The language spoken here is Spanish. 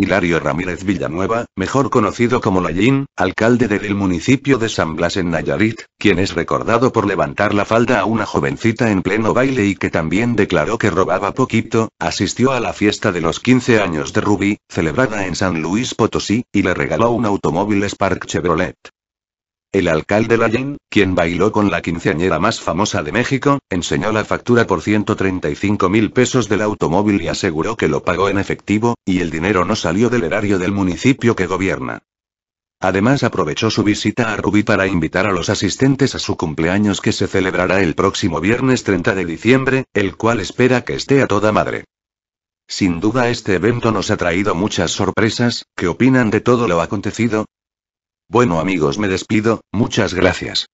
Hilario Ramírez Villanueva, mejor conocido como Lallín, alcalde del municipio de San Blas en Nayarit, quien es recordado por levantar la falda a una jovencita en pleno baile y que también declaró que robaba poquito, asistió a la fiesta de los 15 años de Rubí, celebrada en San Luis Potosí, y le regaló un automóvil Spark Chevrolet. El alcalde Lallín, quien bailó con la quinceañera más famosa de México, enseñó la factura por 135 mil pesos del automóvil y aseguró que lo pagó en efectivo, y el dinero no salió del erario del municipio que gobierna. Además aprovechó su visita a Rubí para invitar a los asistentes a su cumpleaños que se celebrará el próximo viernes 30 de diciembre, el cual espera que esté a toda madre. Sin duda este evento nos ha traído muchas sorpresas, ¿qué opinan de todo lo acontecido? Bueno amigos me despido, muchas gracias.